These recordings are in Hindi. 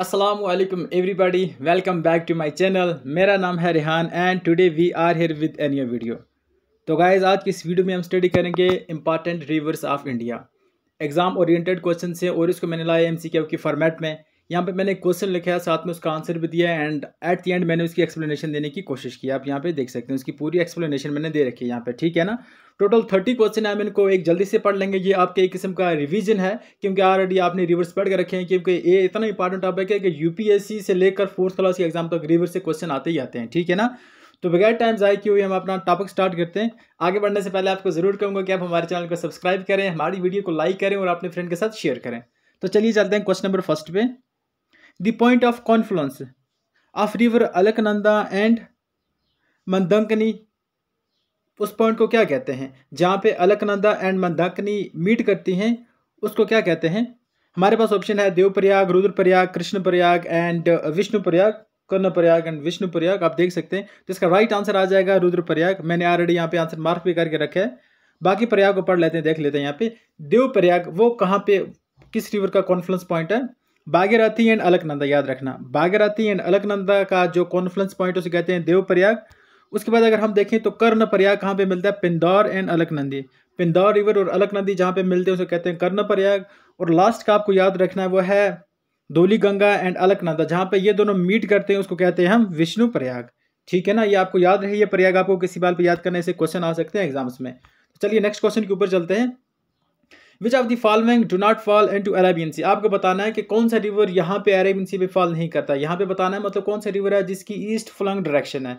Aslam everybody welcome back to my channel मेरा नाम है Rihan and today we are here with an new video तो गाइज आज की इस वीडियो में हम स्टडी करेंगे important rivers of India exam oriented question से और इसको मैंने लाया एम सी के फॉर्मेट में यहाँ पे मैंने क्वेश्चन लिखा है साथ में उसका आंसर भी दिया है एंड एट दी एंड मैंने उसकी एक्सप्लेनेशन देने की कोशिश की आप यहाँ पे देख सकते हैं उसकी पूरी एक्सप्लेनेशन मैंने दे रखी है यहाँ पे ठीक है ना टोटल थर्टी क्वेश्चन है हम इनको एक जल्दी से पढ़ लेंगे ये आपके एक किस्म का रिवीजन है क्योंकि ऑलरेडी आपने रिवर्स पढ़ कर रखे हैं क्योंकि ये इतना इंपॉर्टेंट टॉपिक है कि यूपीएससी से लेकर फोर्थ क्लास के एग्जाम तक रिवर्स से क्वेश्चन आते ही आते हैं ठीक है ना तो बगैर टाइम जाए कि हुए हम अपना टॉपिक स्टार्ट करते हैं आगे बढ़ने से पहले आपको ज़रूर कहूँगा कि आप हमारे चैनल को सब्सक्राइब करें हमारी वीडियो को लाइक करें और अपने फ्रेंड के साथ शेयर करें तो चलिए चलते हैं क्वेश्चन नंबर फर्स्ट पे the point of confluence of river Alaknanda and Mandakini उस पॉइंट को क्या कहते हैं जहाँ पे अलकनंदा एंड मंदाकिनी मीट करती हैं उसको क्या कहते हैं हमारे पास ऑप्शन है देवप्रयाग रुद्रप्रयाग कृष्णप्रयाग एंड विष्णुप्रयाग कर्णप्रयाग एंड विष्णुप्रयाग आप देख सकते हैं तो इसका राइट आंसर आ जाएगा रुद्रप्रयाग मैंने ऑलरेडी यहाँ पे आंसर मार्क भी करके रखा है बाकी प्रयाग को पढ़ लेते हैं देख लेते हैं यहाँ पे देवप्रयाग वो कहाँ पे किस रिवर का कॉन्फ्लुएंस पॉइंट है बागेराथी एंड अलकनंदा याद रखना बागेराथी एंड अलकनंदा का जो कॉन्फ्लेंस पॉइंट उसे कहते हैं देव प्रयाग उसके बाद अगर हम देखें तो कर्ण प्रयाग कहाँ पे मिलता है पिंदौर एंड अलकनंदी पिंदौर रिवर और अलकनंदी जहाँ पे मिलते हैं उसे कहते हैं कर्ण प्रयाग और लास्ट का आपको याद रखना है वो है धोली गंगा एंड अलकनंदा जहाँ पे ये दोनों मीट करते हैं उसको कहते हैं हम विष्णु प्रयाग ठीक है ना ये आपको याद रहे ये प्रयाग आपको किसी बार पर याद करने से क्वेश्चन आ सकते हैं एग्जाम्स में चलिए नेक्स्ट क्वेश्चन के ऊपर चलते हैं which of the following do not fall into Arabian sea आपको बताना है कि कौन सा रिवर यहाँ पे अरेबियन सी पे फॉल नहीं करता यहाँ पे बताना है मतलब कौन सा रिवर है जिसकी ईस्ट फ्लंग डायरेक्शन है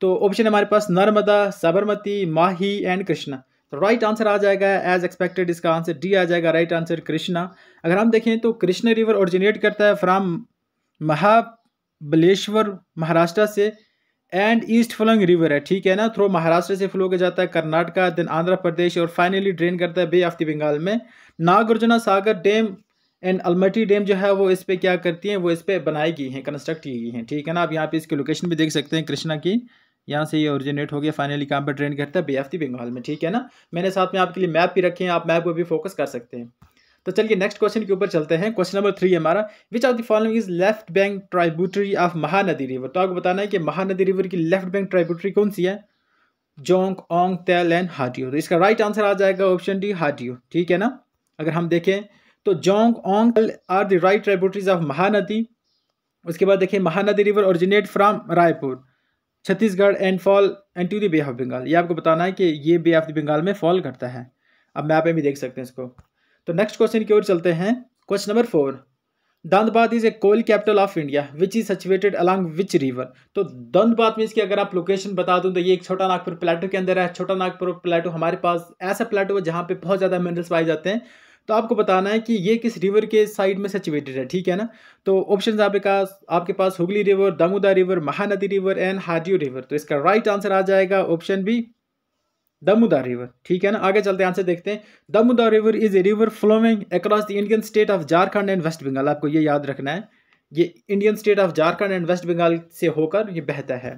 तो ऑप्शन हमारे पास नर्मदा साबरमती माही एंड कृष्णा तो राइट आंसर आ जाएगा एज एक्सपेक्टेड इसका आंसर डी आ जाएगा राइट आंसर कृष्णा अगर हम देखें तो कृष्णा रिवर ओरिजिनेट करता है फ्राम महाबलेश्वर महाराष्ट्र से एंड ईस्ट फलंग रिवर है ठीक है ना थ्रो महाराष्ट्र से फ्लो किया जाता है कर्नाटका देन आंध्र प्रदेश और फाइनली ड्रेन करता है बे ऑफ द बंगाल में Nagarjuna Sagar dam and Almatti dam जो है वो इस पर क्या करती हैं वो इस पर बनाई गई हैं कंस्ट्रक्ट की गई हैं ठीक है ना आप यहाँ पे इसकी लोकेशन भी देख सकते हैं कृष्णा की यहाँ से ये ओरिजिनेट हो गया फाइनली कहाँ पर ट्रेन करता है बे ऑफ द बंगाल में ठीक है ना मैंने साथ में आपके लिए मैप भी रखे हैं आप मैप को भी फोकस कर सकते हैं तो चलिए नेक्स्ट क्वेश्चन के ऊपर चलते हैं क्वेश्चन नंबर थ्री हमारा which of the following is left bank tributary of Mahanadi river तो आपको बताना है कि महानदी रिवर की लेफ्ट बैंक ट्राइब्यूटरी कौन सी है जोंग ओंग तेल एंड हाटियो तो इसका राइट आंसर आ जाएगा ऑप्शन डी हाटियो ठीक है ना अगर हम देखें तो Jonk Ong are the right tributaries of Mahanadi उसके बाद देखिए Mahanadi river originate from Raipur Chhattisgarh and fall and to the bay of Bengal ये आपको बताना है कि ये बे ऑफ द बंगाल में फॉल करता है अब मैप में भी देख सकते हैं इसको तो नेक्स्ट क्वेश्चन की ओर चलते हैं question number four Dhanbad is a coal capital of India which is situated along which river तो दंदबाद मीन्स इसकी अगर आप लोकेशन बता दूं तो ये एक छोटा नागपुर प्लेटो के अंदर है छोटा नागपुर प्लेटो हमारे पास ऐसा प्लेटो है जहाँ पे बहुत ज़्यादा मिनरल्स पाए जाते हैं तो आपको बताना है कि ये किस रिवर के साइड में सचुएटेड है ठीक है ना तो ऑप्शन आपके पास आपके पास Hooghly river Damodar river Mahanadi river and हाडियो रिवर तो इसका राइट आंसर आ जाएगा ऑप्शन बी दमुदा रिवर ठीक है ना आगे चलते हैं आंसर देखते हैं Damuda river is a river flowing across the Indian state of Jharkhand and West Bengal आपको ये याद रखना है ये Indian state of Jharkhand and West Bengal से होकर ये बहता है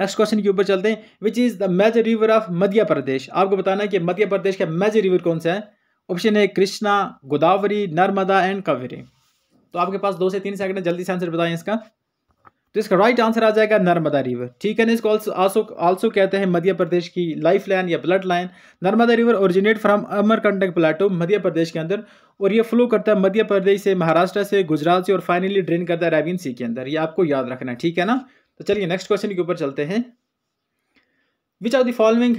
नेक्स्ट क्वेश्चन के ऊपर चलते हैं which is the major river of Madhya Pradesh आपको बताना है कि मध्य प्रदेश का मेजर रिवर कौन सा है ऑप्शन है कृष्णा गोदावरी नर्मदा एंड कावेरी तो आपके पास दो से तीन सेकंड जल्दी से आंसर बताएं इसका तो इसका राइट आंसर आ जाएगा नर्मदा रिवर ठीक है ना इसको आल्सो आल्सो कहते हैं मध्य प्रदेश की लाइफ लाइन या blood line Narmada river originate from Amarkantak plateau Madhya Pradesh के अंदर और ये फ्लो करता है मध्य प्रदेश से महाराष्ट्र से गुजरात से और फाइनली ड्रेन करता है रावीन सी के अंदर ये आपको याद रखना है ठीक है ना तो चलिए नेक्स्ट क्वेश्चन के ऊपर चलते हैं which are the following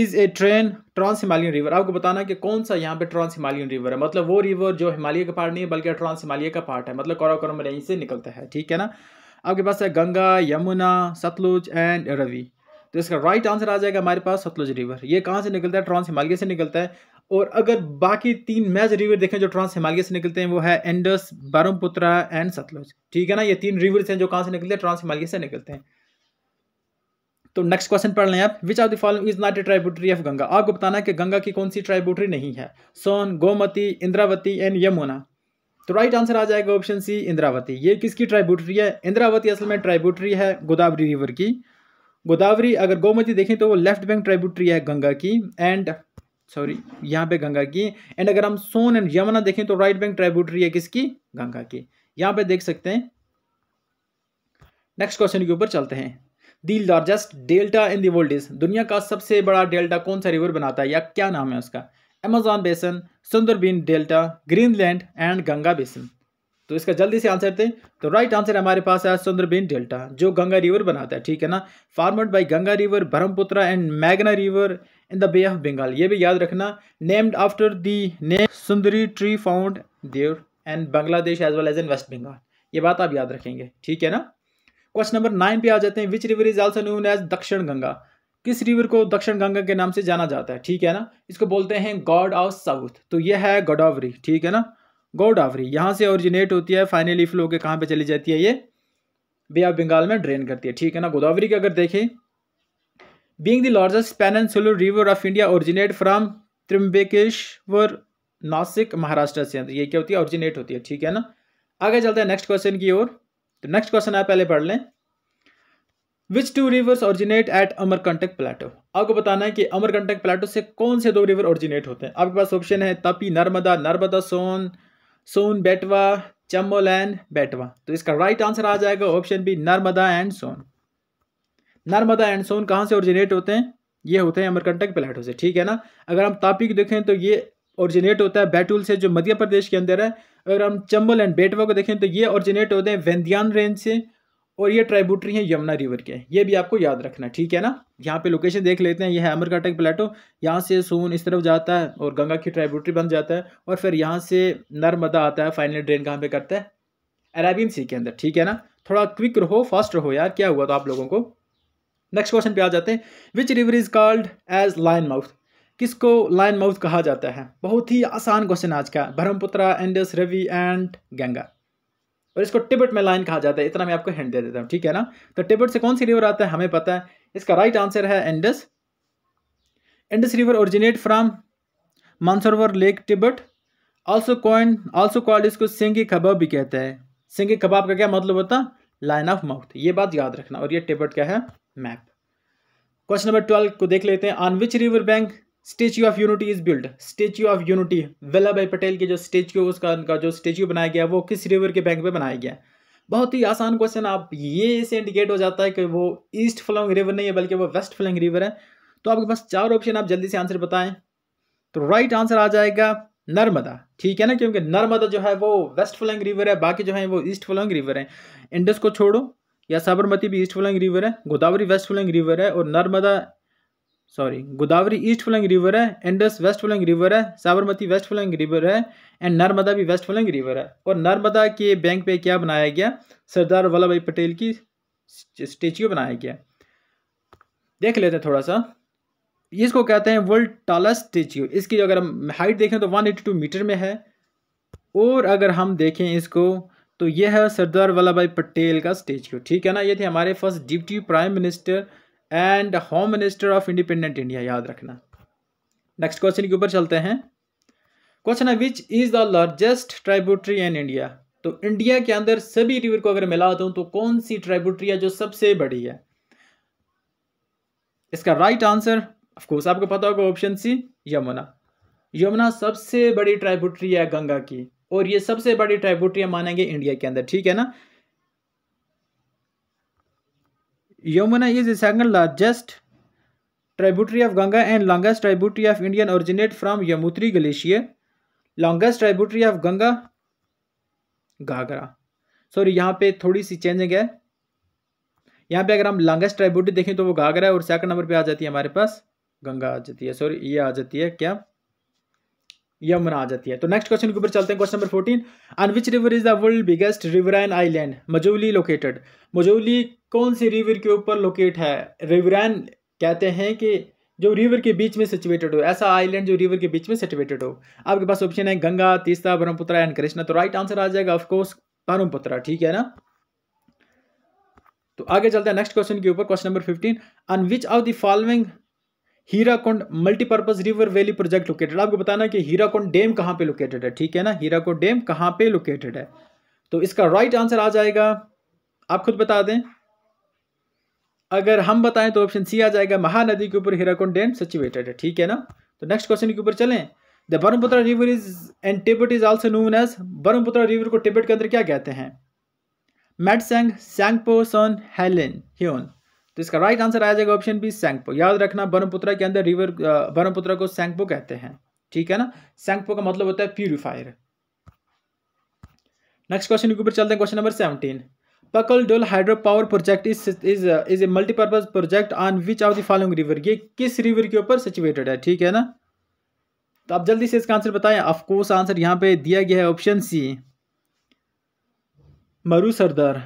is a train trans Himalayan river आपको बताना कि कौन सा यहाँ पे ट्रांस हिमालयन रिवर है मतलब वो रिवर जो हिमालय का पार्ट नहीं है बल्कि ट्रांस हिमालय का पार्ट है मतलब कौराकोरम रेंज से निकलता है ठीक है ना आपके पास है गंगा यमुना सतलुज एंड रवि तो इसका राइट आंसर आ जाएगा हमारे पास सतलुज रिवर ये कहाँ से निकलता है ट्रांस हिमालय से निकलता है और अगर बाकी तीन मेज रिवर देखें जो ट्रांस हिमालय से निकलते हैं वो है एंडस ब्रह्मपुत्र एंड सतलुज ठीक है ना ये तीन रिवर्स हैं जो कहाँ से निकलते हैं ट्रांस हिमालय से निकलते हैं तो नेक्स्ट क्वेश्चन पढ़ लें आप which of the following is not a tributary of Ganga आपको बताना है कि गंगा की कौन सी ट्राइब्यूटरी नहीं है सोन गोमती इंद्रावती एंड यमुना तो राइट आंसर आ जाएगा ऑप्शन सी इंद्रावती ये किसकी ट्राइब्यूटरी है इंद्रावती असल में ट्राइब्यूटरी है गोदावरी रिवर की गोदावरी अगर गोमती देखें तो वो लेफ्ट बैंक ट्राइब्यूटरी है गंगा की एंड सॉरी यहाँ पे गंगा की एंड अगर हम सोन एंड यमुना देखें तो राइट बैंक ट्राइब्यूटरी है किसकी गंगा की यहाँ पे देख सकते हैं नेक्स्ट क्वेश्चन के ऊपर चलते हैं the largest delta in the is दुनिया का सबसे बड़ा डेल्टा कौन सा रिवर बनाता है या क्या नाम है उसका Amazon basin Sundarbans delta Greenland and Ganga basin तो इसका जल्दी से आंसर थे तो राइट आंसर हमारे पास है सुंदरबीन डेल्टा जो गंगा रिवर बनाता है ठीक है ना formed by Ganga river Brahmaputra and मैगना river in the bay of Bengal ये भी याद रखना नेम्ड आफ्टर दी ने Sundari tree found there and Bangladesh as well as in west Bengal ये बात आप याद रखेंगे ठीक है ना क्वेश्चन नंबर नाइन पे आ जाते हैं which river is also known as Dakshin Ganga किस रिवर को दक्षिण गंगा के नाम से जाना जाता है ठीक है ना इसको बोलते हैं गॉड ऑफ साउथ तो यह है गोडावरी ठीक है ना गोडावरी यहाँ से ओरिजिनेट होती है फाइनली फ्लो के कहाँ पे चली जाती है ये बे ऑफ बंगाल में ड्रेन करती है ठीक है ना गोदावरी का अगर देखें being the largest peninsular river of India originate from Trimbakeshwar Nashik Maharashtra से ये क्या होती है ओरिजिनेट होती है ठीक है ना आगे चलते हैं नेक्स्ट क्वेश्चन की ओर तो नेक्स्ट क्वेश्चन आप पहले पढ़ लें which two rivers originate at Amarkantak plateau आपको बताना है कि अमरकंटक प्लेटो से कौन से दो रिवर ऑरिजिनेट होते हैं आपके पास ऑप्शन है तपी नर्मदा नर्मदा सोन सोन बेटवा चम्बल एंड बेटवा तो इसका राइट आंसर आ जाएगा option B Narmada and Son Narmada and Son कहाँ से ओरिजिनेट होते हैं ये होते हैं अमरकंटक प्लेटो से ठीक है ना अगर हम तापी को देखें तो ये ओरिजिनेट होता है बैटूल से जो मध्य प्रदेश के अंदर है अगर हम चंबल एंड बेटवा को देखें तो ये ओरिजिनेट होते हैं वेंदियान रेंज से और ये ट्राइबूटरी है यमुना रिवर के ये भी आपको याद रखना ठीक है ना यहाँ पे लोकेशन देख लेते हैं ये है अमरकाटक प्लेटो यहाँ से सोन इस तरफ जाता है और गंगा की ट्राइबूटरी बन जाता है और फिर यहाँ से नर्मदा आता है फाइनल ड्रेन कहाँ पे करता है अरेबियन सी के अंदर ठीक है ना थोड़ा क्विक रहो फास्ट रहो यार क्या हुआ तो आप लोगों को नेक्स्ट क्वेश्चन पे आ जाते हैं which river is called as lion mouth किसको लाइन माउथ कहा जाता है बहुत ही आसान क्वेश्चन आज का ब्रह्मपुत्रा एंडस रवि एंड गंगा और इसको टिबट में लाइन कहा जाता है इतना मैं आपको हैंड दे देता हूँ ठीक है ना तो टिबट से कौन सी रिवर आता है हमें पता है इसका राइट आंसर है Indus Indus river originate from Mansarovar lake Tibet also known also called इसको सिंगी कबाब भी कहते हैं सिंगी कबाब का क्या मतलब होता है लाइन ऑफ माउथ ये बात याद रखना और ये टिबट का है मैप क्वेश्चन नंबर ट्वेल्व को देख लेते हैं on which river bank statue of unity is build statue of unity Vallabh Bhai Patel के जो स्टेच्यू उसका उनका जो स्टेच्यू बनाया गया वो किस रिवर के बैंक पे बनाया गया बहुत ही आसान क्वेश्चन आप ये से इंडिकेट हो जाता है कि वो ईस्ट फ्लोइंग रिवर नहीं है बल्कि वो वेस्ट फ्लोइंग रिवर है तो आपके पास चार ऑप्शन आप जल्दी से आंसर बताएं तो राइट आंसर आ जाएगा नर्मदा ठीक है ना क्योंकि नर्मदा जो है वो वेस्ट फ्लोइंग रिवर है बाकी जो है वो ईस्ट फ्लोइंग रिवर है इंडस को छोड़ो या साबरमती भी ईस्ट फ्लोइंग रिवर है गोदावरी वेस्ट फ्लोइंग रिवर है और Narmada sorry Godavari east flowing river है इंडस वेस्ट फ्लोइंग रिवर है साबरमती वेस्ट फ्लोइंग रिवर है एंड नर्मदा भी वेस्ट फ्लोइंग रिवर है और नर्मदा के बैंक पे क्या बनाया गया सरदार वल्लभ भाई पटेल की स्टेच्यू बनाया गया देख लेते हैं थोड़ा सा इसको कहते हैं वर्ल्ड टाला स्टेच्यू इसकी अगर हम हाइट देखें तो वन एटी टू मीटर में है और अगर हम देखें इसको तो यह है सरदार वल्लभ भाई पटेल का स्टेच्यू ठीक है ना ये थे हमारे first deputy prime minister and home minister of independent India याद रखना नेक्स्ट क्वेश्चन के ऊपर चलते हैं क्वेश्चन है which is the largest tributary in India तो इंडिया के अंदर सभी रिवर को अगर मिला दूं तो कौन सी ट्राइब्यूटरी है जो सबसे बड़ी है इसका राइट आंसर ऑफकोर्स आपको पता होगा ऑप्शन सी यमुना यमुना सबसे बड़ी ट्राइब्यूटरी है गंगा की और ये सबसे बड़ी ट्राइब्यूटरी मानेंगे इंडिया के अंदर ठीक है ना Yamuna is the second largest tributary of Ganga and longest tributary of Indian originate from Yamutri glacier. Longest tributary of Ganga Ghaghara sorry यहाँ पे थोड़ी सी चेंजिंग है यहाँ पे अगर हम लॉन्गेस्ट ट्राइब्यूटी देखें तो वो घाघरा है और सेकंड नंबर पे आ जाती है हमारे पास गंगा आ जाती है सॉरी ये आ जाती है क्या यमुना आ जाती है तो नेक्स्ट क्वेश्चन के ऊपर चलते हैं question number fourteen on which river is the world biggest river and island Majuli located Majuli कौन सी रिवर के ऊपर लोकेट है रिवरैन कहते हैं कि जो रिवर के बीच में सिचुएटेड हो ऐसा आइलैंड जो रिवर के बीच में सिचुएटेड हो आपके पास ऑप्शन है गंगा तीस्ता ब्रह्मपुत्र एंड कृष्णा तो राइट आंसर आ जाएगा ऑफकोर्स ब्रह्मपुत्रा ठीक है ना तो आगे चलते हैं नेक्स्ट क्वेश्चन के ऊपर question number fifteen on which of the following Hirakud multipurpose river valley project located आपको बताना कि हीराकुंड डैम कहाँ पे लोकेटेड है ठीक है ना हीराकुंड डैम कहाँ पे लोकेटेड है तो इसका राइट right आंसर आ जाएगा आप खुद बता दें अगर हम बताएं तो ऑप्शन सी आ जाएगा महानदी के ऊपर हीराकुंड डैम सिचुएटेड है ठीक है ना तो नेक्स्ट क्वेश्चन के ऊपर चलें the Brahmaputra river is and Tibet is also known as Brahmaputra river को टिबेट के अंदर क्या कहते हैं सेंग सेंगपो सोन हेलिन ह्यून तो इसका राइट आंसर आ जाएगा ऑप्शन बी सेंगपो याद रखना ब्रह्मपुत्र के अंदर रिवर ब्रह्मपुत्र को सेंगपो कहते हैं ठीक है ना सेंगपो का मतलब होता है प्यूरिफायर नेक्स्ट क्वेश्चन के ऊपर चलते हैं question number seventeen Pakal Dul hydro power project is is is a multipurpose project on which of the following river ये किस रिवर के ऊपर सिचुएटेड है ठीक है ना तो आप जल्दी से इसका आंसर बताएं ऑफकोर्स आंसर यहाँ पे दिया गया है ऑप्शन सी मरू सरदार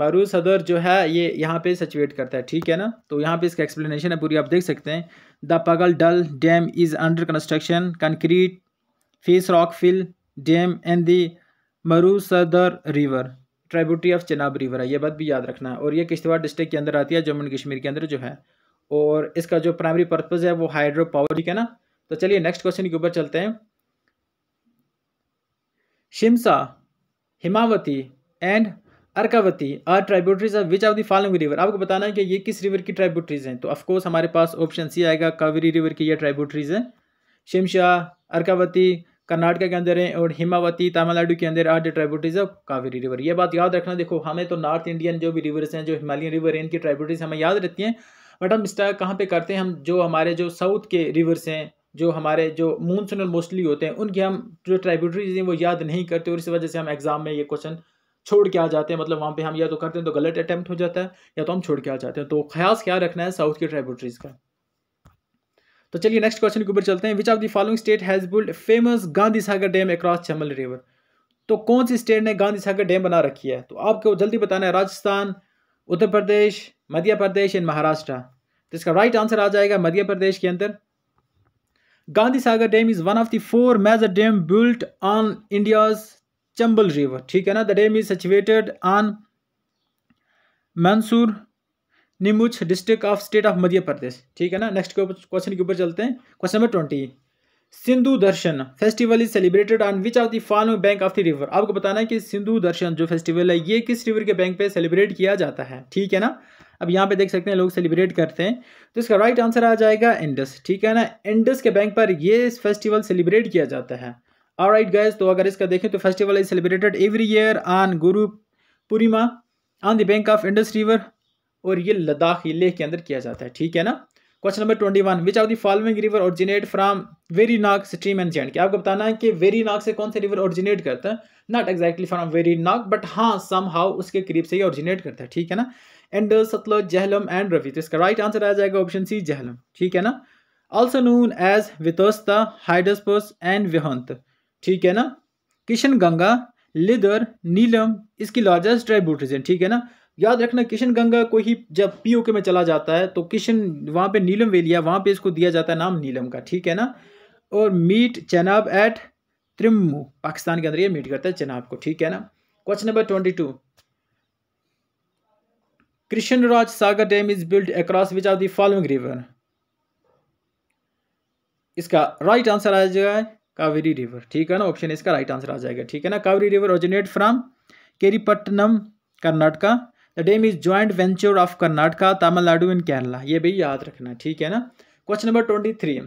मरू सदर जो है ये यहाँ पे सिचुएट करता है ठीक है ना तो यहाँ पे इसका एक्सप्लेनेशन है पूरी आप देख सकते हैं the Pakal Dul dam is under construction concrete face rock fill dam and the Marusudar river tributary of Chenab river है ये बात भी याद रखना और ये किश्तवाड़ डिस्ट्रिक्ट के अंदर आती है जम्मू एंड कश्मीर के अंदर जो है और इसका जो प्राइमरी पर्पज़ है वो हाइड्रो पावर ठीक है ना तो चलिए नेक्स्ट क्वेश्चन के ऊपर चलते हैं Shimsha Hemavati and Arkavathi are tributaries of which of the following river आपको बताना है कि ये किस रिवर की ट्राइब्यूटरीज हैं तो ऑफकोर्स हमारे पास ऑप्शन सी आएगा कावेरी रिवर की ये ट्राइब्यूटरीज हैं शिमशा अर्कावती कर्नाटका के अंदर है और हिमावती तमिलनाडु के अंदर are the of Kaveri river ये बात याद रखना देखो हमें तो नॉर्थ इंडियन जो भी रिवर्स हैं जो हिमालयन रिवर हैं इनकी ट्राइब्यूटरीज हमें याद रहती हैं बट हम स्टार कहाँ पे करते हैं हम जो हमारे जो साउथ के रिवर्स हैं जो हमारे जो मूनसूनल मोस्टली होते हैं उनकी हम जो ट्राइब्यूटरीज हैं वो याद नहीं करते और इस वजह से हम एग्ज़ाम में ये क्वेश्चन छोड़ के आ जाते हैं मतलब वहाँ पे हम या तो करते हैं तो गलत अटैम्प्ट हो जाता है या तो हम छोड़ के आ जाते हैं तो ख्यास क्या रखना है साउथ की ट्राइब्यूटरीज़ का तो चलिए नेक्स्ट क्वेश्चन के ऊपर चलते हैं which of the following state has build famous Gandhi Sagar dam across Chambal river तो कौन सी स्टेट ने गांधी सागर डैम बना रखी है तो आपको जल्दी बताना है राजस्थान उत्तर प्रदेश मध्य प्रदेश एंड महाराष्ट्र तो इसका राइट आंसर आ जाएगा मध्य प्रदेश के अंदर Gandhi Sagar dam is one of the four major dam built on India's Chambal river ठीक है ना the dam is situated on Mandsaur Neemuch district of state of Madhya Pradesh ठीक है ना नेक्स्ट क्वेश्चन के ऊपर चलते हैं question number twenty Sindhu Darshan festival is celebrated on which of the following bank of the river आपको बताना है कि सिंधु दर्शन जो फेस्टिवल है ये किस रिवर के बैंक पे सेलिब्रेट किया जाता है ठीक है ना अब यहाँ पे देख सकते हैं लोग सेलिब्रेट करते हैं तो इसका राइट आंसर आ जाएगा इंडस ठीक है ना इंडस के बैंक पर ये फेस्टिवल सेलिब्रेट किया जाता है और राइट गैस तो अगर इसका देखें तो festival is celebrated every year on Guru Purnima on the bank of Indus river और ये लद्दाख लेह के अंदर किया जाता है ठीक है ना question number twenty one which of the following river originate from Verinag stream and जेंट आपको बताना है कि वेरी नाग से कौन सा रिवर ऑरिजिनेट करता है not exactly from Verinag but हाँ सम हाउ उसके करीब से ही ऑरिजिनेट करता है ठीक है ना एंड सतलज जहलम एंड रवि तो इसका राइट आंसर आ जाएगा ऑप्शन सी जहलम ठीक है ना also known as Vitasta Hydaspes and Vihant ठीक है ना किशन गंगा लिदर नीलम इसकी लार्जेस्ट ट्राइब्यूटरीज हैं ठीक है ना याद रखना किशन गंगा को ही जब पीओके में चला जाता है तो किशन वहाँ पे नीलम वेलिया वहाँ पे इसको दिया जाता है नाम नीलम का ठीक है ना और मीट चनाब एट त्रिमु पाकिस्तान के अंदर ये मीट करता है चनाब को ठीक है ना question number twenty two Krishna Raja Sagar dam is build across which of the following river इसका राइट आंसर आ जाएगा कावेरी रिवर ठीक है ना ऑप्शन इसका राइट आंसर आ जाएगा ठीक है ना कावेरी रिवर ओरिजिनेट फ्रॉम केरीपट्टनम Karnataka the dam is joint venture of Karnataka Tamil Nadu and Kerala ये भी याद रखना ठीक है ना question number twenty three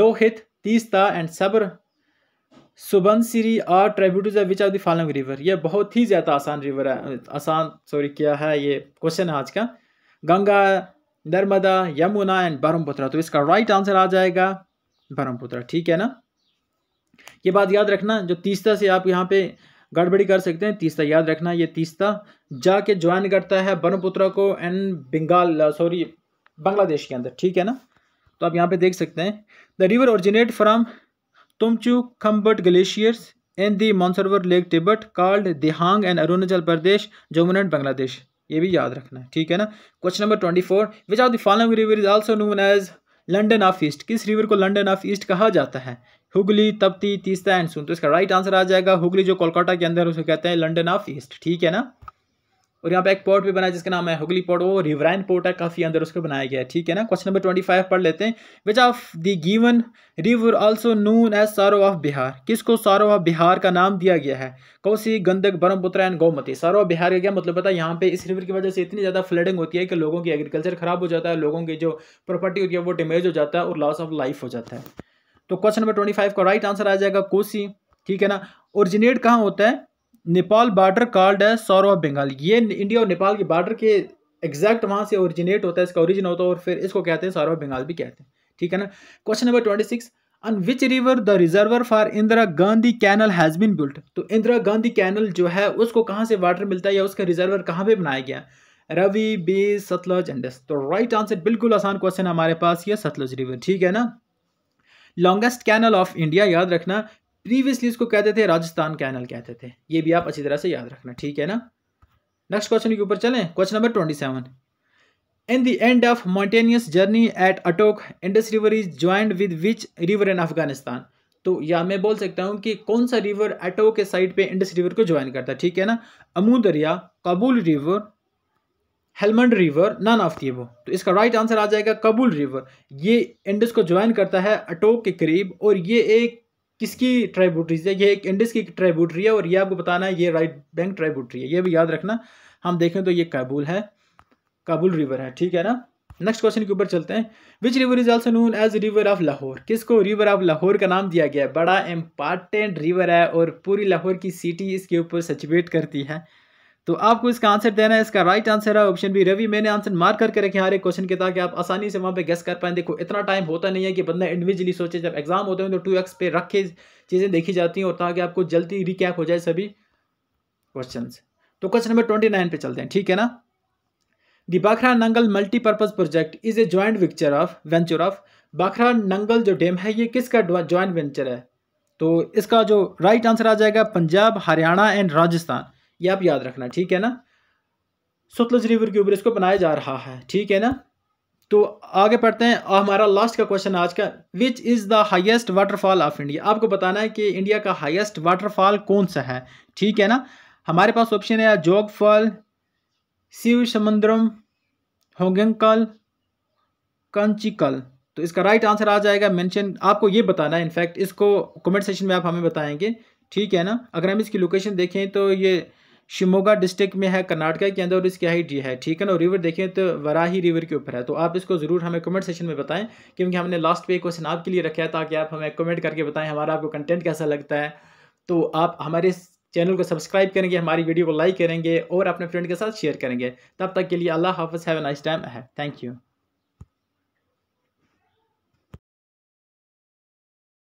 Lohit Teesta and सबर Subansiri are tributaries which are the following river ये बहुत ही ज़्यादा आसान रिवर है आसान सॉरी क्या है ये क्वेश्चन है आज का गंगा नर्मदा यमुना एंड ब्रह्मपुत्र तो इसका राइट आंसर आ जाएगा ब्रह्मपुत्र ठीक है ना ये बात याद रखना जो तीसरा से आप यहाँ पे गड़बड़ी कर सकते हैं तीसता याद रखना ये तीसता जाके ज्वाइन करता है ब्रह्मपुत्र को एंड बंगाल सॉरी बांग्लादेश के अंदर ठीक है ना तो आप यहाँ पे देख सकते हैं the river originate from Tamchok Khambab glaciers in the Mansarovar lake Tibet called Dihang and Arunachal Pradesh Jammu and Bangladesh ये भी याद रखना है ठीक है ना question number twenty four which are the following river is also known as London of east किस रिवर को लंडन ऑफ ईस्ट कहा जाता है हुगली तपती तीसता एंड सून तो इसका राइट आंसर आ जाएगा हुगली जो कोलकाता के अंदर उसे कहते हैं लंडन ऑफ ईस्ट ठीक है ना और यहाँ पे एक पोर्ट भी बना है जिसका नाम है हुगली पोर्ट वो रिवराइन पोर्ट है काफ़ी अंदर उसको बनाया गया है ठीक है ना क्वेश्चन नंबर ट्वेंटी फाइव पढ़ लेते हैं which of the given river also known as sorrow of Bihar किसको सारो ऑफ बिहार का नाम दिया गया है Kosi Gandak Brahmaputra and Gomti sorrow of Bihar का क्या मतलब पता है यहाँ पे इस रिवर की वजह से इतनी ज़्यादा फ्लडिंग होती है कि लोगों की एग्रीकल्चर खराब हो जाता है लोगों की जो प्रॉपर्टी होती है वो डैमेज हो जाता है और लॉस ऑफ लाइफ हो जाता है तो क्वेश्चन नंबर ट्वेंटी फाइव का राइट आंसर आ जाएगा कोसी ठीक है ना ओरिजिनेट कहाँ होता है नेपाल बॉर्डर कार्ड है सौरव ऑफ बंगाल ये इंडिया और नेपाल के बॉर्डर के एग्जैक्ट वहाँ से ओरिजिनेट होता है इसका ओरिजिन होता है और फिर इसको कहते हैं सौरव ऑफ बंगाल भी कहते हैं ठीक है ना question number twenty six and which river the reservoir for Indira Gandhi canal has been built तो इंदिरा गांधी कैनल जो है उसको कहाँ से वाटर मिलता है या उसका रिजर्वर कहाँ पर बनाया गया रवि बी सतलज एंडस तो राइट आंसर बिल्कुल आसान क्वेश्चन हमारे पास ये सतलज रिवर ठीक है ना लॉन्गेस्ट कैनल ऑफ इंडिया याद रखना प्रीवियसली इसको कहते थे राजस्थान कैनल कहते थे ये भी आप अच्छी तरह से याद रखना ठीक है ना नेक्स्ट क्वेश्चन के ऊपर चलें question number twenty seven in the end of mountainous journey at Attock Indus river is joined with which river in Afghanistan तो या मैं बोल सकता हूँ कि कौन सा रिवर एटो के साइड पे इंडस रिवर को ज्वाइन करता है ठीक है ना Amu Darya Kabul river Helmand river none of these वो तो इसका राइट आंसर आ जाएगा कबूल रिवर ये इंडस को ज्वाइन करता है अटोक के करीब और ये एक किसकी ट्राइब्यूटरीज है ये एक इंडस की ट्राइब्यूटरी है और ये आपको बताना है ये राइट बैंक ट्राइब्यूटरी है ये भी याद रखना हम देखें तो ये काबुल है काबुल रिवर है ठीक है ना नेक्स्ट क्वेश्चन के ऊपर चलते हैं which river is also known as river of Lahore किसको रिवर ऑफ लाहौर का नाम दिया गया है बड़ा इंपॉर्टेंट रिवर है और पूरी लाहौर की सिटी इसके ऊपर सचुएट करती है तो आपको इसका आंसर देना है इसका राइट आंसर है ऑप्शन बी रवि मैंने आंसर मार्क करके रखे हर एक क्वेश्चन के ताकि आप आसानी से वहाँ पे गेस कर पाए देखो इतना टाइम होता नहीं है कि बंदा इंडिविजुअली सोचे जब एग्जाम होते हैं तो टू एक्स पे रखे चीज़ें देखी जाती हैं और ताकि आपको जल्दी रिकैप हो जाए सभी क्वेश्चन तो क्वेश्चन नंबर ट्वेंटी नाइन पे चलते हैं ठीक है ना the Bhakra Nangal multipurpose project is a joint venture of venture of Bhakra Nangal जो डैम है ये किसका ज्वाइंट वेंचर है तो इसका जो राइट आंसर आ जाएगा पंजाब हरियाणा एंड राजस्थान ये आप याद रखना ठीक है ना सतलज रिवर के ऊपर इसको बनाया जा रहा है ठीक है ना तो आगे पढ़ते हैं हमारा लास्ट का क्वेश्चन आज का which is the highest waterfall of India आपको बताना है कि इंडिया का हाइएस्ट वाटरफॉल कौन सा है ठीक है ना हमारे पास ऑप्शन है जोग फॉल शिव समुद्रम होंगकल कंचिकल तो इसका राइट आंसर आ जाएगा मेंशन आपको ये बताना है इनफैक्ट इसको कमेंट सेशन में आप हमें बताएंगे ठीक है ना अगर हम इसकी लोकेशन देखें तो ये शिमोगा डिस्ट्रिक्ट में है कर्नाटका के अंदर और इसकी हाइट ये है ठीक है ना रिवर देखें तो वराही रिवर के ऊपर है तो आप इसको ज़रूर हमें कमेंट सेशन में बताएं क्योंकि हमने लास्ट पे क्वेश्चन आपके लिए रखा है ताकि आप हमें कमेंट करके बताएं हमारा आपको कंटेंट कैसा लगता है तो आप हमारे चैनल को सब्सक्राइब करेंगे हमारी वीडियो को लाइक करेंगे और अपने फ्रेंड के साथ शेयर करेंगे तब तक के लिए अल्लाह हाफ़ हैव नाइस टाइम है थैंक यू